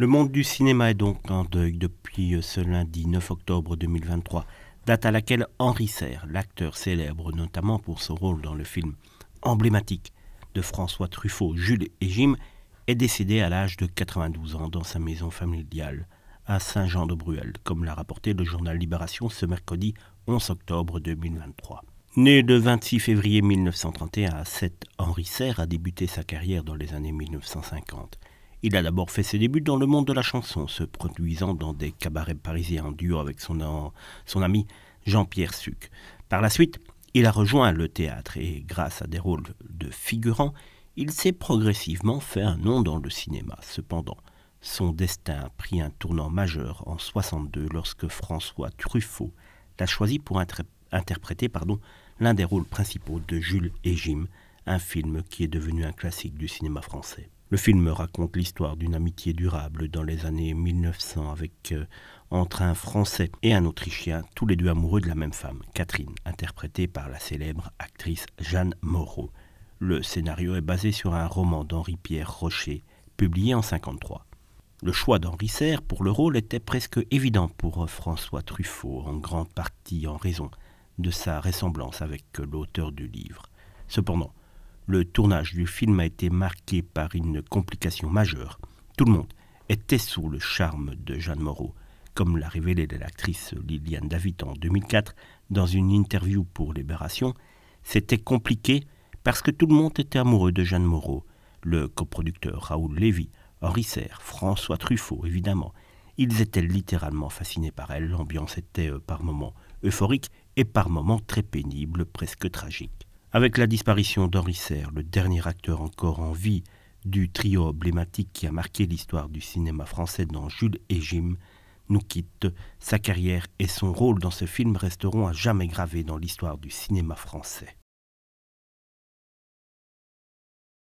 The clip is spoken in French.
Le monde du cinéma est donc en deuil depuis ce lundi 9 octobre 2023, date à laquelle Henri Serre, l'acteur célèbre notamment pour son rôle dans le film emblématique de François Truffaut, Jules et Jim, est décédé à l'âge de 92 ans dans sa maison familiale à Saint-Jean-de-Bruel, comme l'a rapporté le journal Libération ce mercredi 11 octobre 2023. Né le 26 février 1931 à Sète, Henri Serre a débuté sa carrière dans les années 1950. Il a d'abord fait ses débuts dans le monde de la chanson, se produisant dans des cabarets parisiens en duo avec son, son ami Jean-Pierre Suc. Par la suite, il a rejoint le théâtre et, grâce à des rôles de figurant, il s'est progressivement fait un nom dans le cinéma. Cependant, son destin a pris un tournant majeur en 62 lorsque François Truffaut l'a choisi pour interpréter l'un des rôles principaux de Jules et Jim, un film qui est devenu un classique du cinéma français. Le film raconte l'histoire d'une amitié durable dans les années 1900 avec, euh, entre un Français et un Autrichien, tous les deux amoureux de la même femme, Catherine, interprétée par la célèbre actrice Jeanne Moreau. Le scénario est basé sur un roman d'Henri-Pierre Rocher, publié en 1953. Le choix d'Henri Serre pour le rôle était presque évident pour euh, François Truffaut, en grande partie en raison de sa ressemblance avec euh, l'auteur du livre. Cependant, le tournage du film a été marqué par une complication majeure. Tout le monde était sous le charme de Jeanne Moreau, comme l'a révélé l'actrice Liliane David en 2004 dans une interview pour Libération. C'était compliqué parce que tout le monde était amoureux de Jeanne Moreau. Le coproducteur Raoul Lévy, Henri Serre, François Truffaut, évidemment. Ils étaient littéralement fascinés par elle. L'ambiance était euh, par moments euphorique et par moments très pénible, presque tragique. Avec la disparition d'Henri Serre, le dernier acteur encore en vie du trio emblématique qui a marqué l'histoire du cinéma français dans Jules et Jim, nous quitte. Sa carrière et son rôle dans ce film resteront à jamais gravés dans l'histoire du cinéma français.